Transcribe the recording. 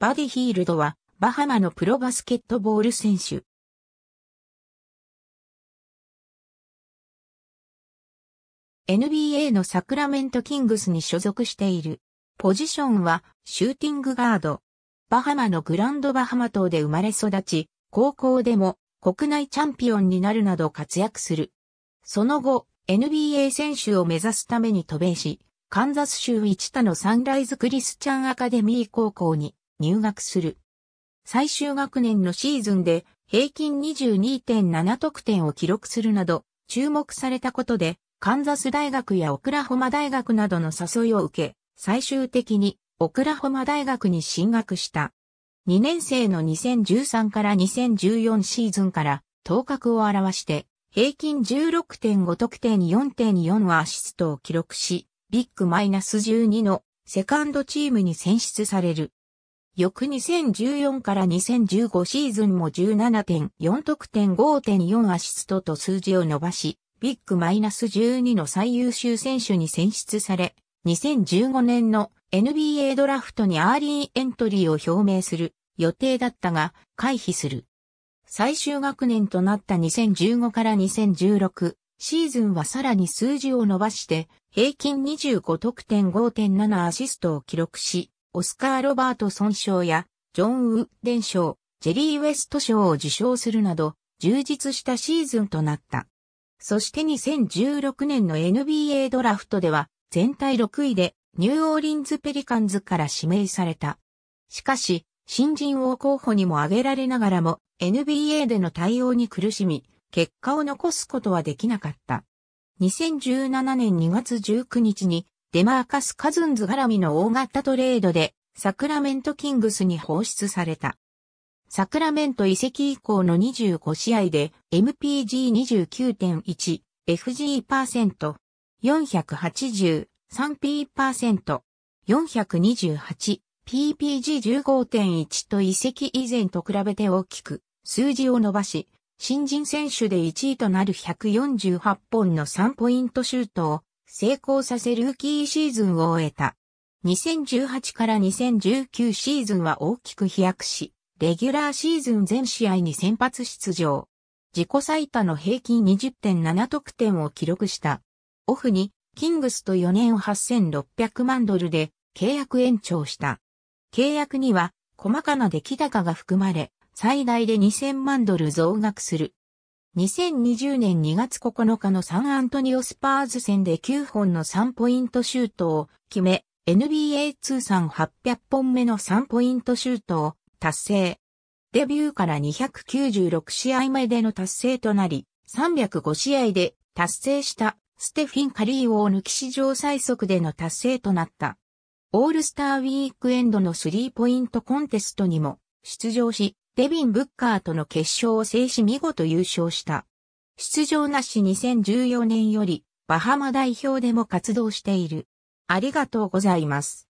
バディヒールドは、バハマのプロバスケットボール選手。NBA のサクラメントキングスに所属している。ポジションは、シューティングガード。バハマのグランドバハマ島で生まれ育ち、高校でも国内チャンピオンになるなど活躍する。その後、NBA 選手を目指すために渡米し、カンザス州一田のサンライズクリスチャンアカデミー高校に入学する。最終学年のシーズンで平均22.7得点を記録するなど注目されたことでカンザス大学やオクラホマ大学などの誘いを受け最終的にオクラホマ大学に進学した。2年生の2013から2014シーズンから頭角を表して平均16.5得点4.4はアシストを記録しビッグマイナス12のセカンドチームに選出される。翌2014から2015シーズンも17.4得点5.4アシストと数字を伸ばし、ビッグマイナス12の最優秀選手に選出され、2015年の NBA ドラフトにアーリーエントリーを表明する予定だったが回避する。最終学年となった2015から2016シーズンはさらに数字を伸ばして平均25得点5.7アシストを記録し、オスカー・ロバートソン賞や、ジョン・ウッデン賞、ジェリー・ウェスト賞を受賞するなど、充実したシーズンとなった。そして2016年の NBA ドラフトでは、全体6位で、ニューオーリンズ・ペリカンズから指名された。しかし、新人王候補にも挙げられながらも、NBA での対応に苦しみ、結果を残すことはできなかった。2017年2月19日にデマーカス・カズンズ絡みの大型トレードで、サクラメント・キングスに放出された。サクラメント移籍以降の25試合で MPG29.1、FG%、483P%、428、PPG15.1 と移籍以前と比べて大きく数字を伸ばし、新人選手で1位となる148本の3ポイントシュートを成功させルーキーシーズンを終えた。2018から2019シーズンは大きく飛躍し、レギュラーシーズン全試合に先発出場。自己最多の平均20.7得点を記録した。オフに、キングスと4年8600万ドルで契約延長した。契約には、細かな出来高が含まれ、最大で2000万ドル増額する2020年2月9日のサンアントニオスパーズ戦で9本の3ポイントシュートを決め、NBA 通算800本目の3ポイントシュートを達成。デビューから296試合目での達成となり、305試合で達成したステフィン・カリーを抜き史上最速での達成となった。オールスターウィークエンドのスリーポイントコンテストにも出場し、デビン・ブッカーとの決勝を制し見事優勝した。出場なし2014年より、バハマ代表でも活動している。ありがとうございます。